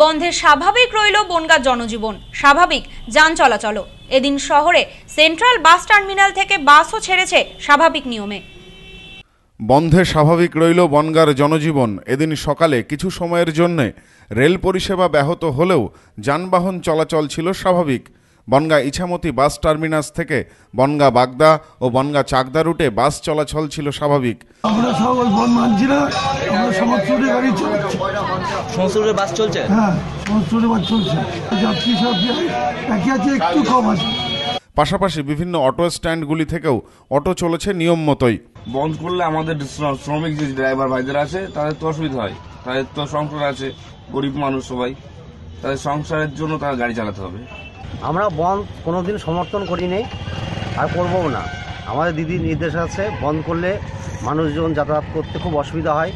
বন্ধে স্বাভাবিক রইল বনগা জনজীবন স্বাভাবিক যান চলাচলও এদিন শহরে সেন্ট্রাল বাস টার্মিনাল থেকে বাসও ছেড়েছে স্বাভাবিক নিয়মে বন্ধে স্বাভাবিক রইল বনগার জনজীবন এদিন সকালে কিছু সময়ের জন্যে রেল পরিষেবা ব্যাহত হলেও যানবাহন চলাচল ছিল স্বাভাবিক বনগা ইছামতি বাস টার্মিনাস থেকে বনগা বাগদা ও বনগা চাকদা রুটে বাস চলাচল ছিল স্বাভাবিক আমরা সকল বাস চলছে হ্যাঁ একটু পাশাপাশি বিভিন্ন অটো স্ট্যান্ডগুলি থেকেও অটো চলেছে নিয়ম মতোই বন্ধ করলে আমাদের শ্রমিক যে ড্রাইভার ভাইদের আছে তাদের তো অসুবিধা হয় তাদের তো সংসার আছে গরিব মানুষ সবাই তাদের সংসারের জন্য তারা গাড়ি চালাতে হবে আমরা বন্ধ কোনোদিন সমর্থন করি নেই আর করবও না আমাদের দিদির নির্দেশ আছে বন্ধ করলে মানুষজন যাতায়াত করতে খুব অসুবিধা হয়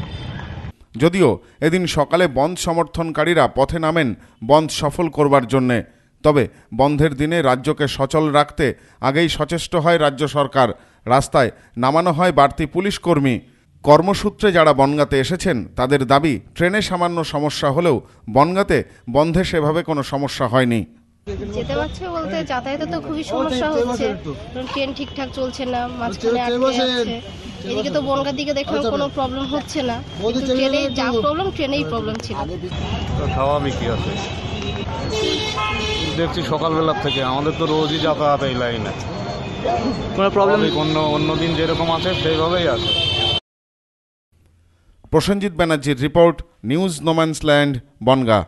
যদিও এদিন সকালে বন্ধ সমর্থনকারীরা পথে নামেন বন্ধ সফল করবার জন্যে তবে বন্ধের দিনে রাজ্যকে সচল রাখতে আগেই সচেষ্ট হয় রাজ্য সরকার রাস্তায় নামানো হয় বাড়তি পুলিশ কর্মী কর্মসূত্রে যারা বনগাতে এসেছেন তাদের দাবি ট্রেনে সামান্য সমস্যা হলেও বনগাতে বন্ধে সেভাবে কোনো সমস্যা হয়নি যেতে পারছে বলতে হ্যাঁ। যাতায়াতে তো খুবই সমস্যা হচ্ছে ট্রেন ঠিকঠাক চলছে না মাঝখানে এদিকে তো বনগার দিকে আচ্ছা, দেখলাম কোনো প্রবলেম আচ্ছা। হচ্ছে না ট্রেনে যা প্রবলেম ট্রেনেই প্রবলেম ছিল খাওয়া আমি কি আছে দেখছি সকালবেলার থেকে আমাদের তো রোজই যাতায়াত এই লাইনে কোনো প্রবলেম অন্য অন্য দিন যেরকম আছে সেইভাবেই আছে প্রসেনজিৎ ব্যানার্জির report news no man's land Bongaon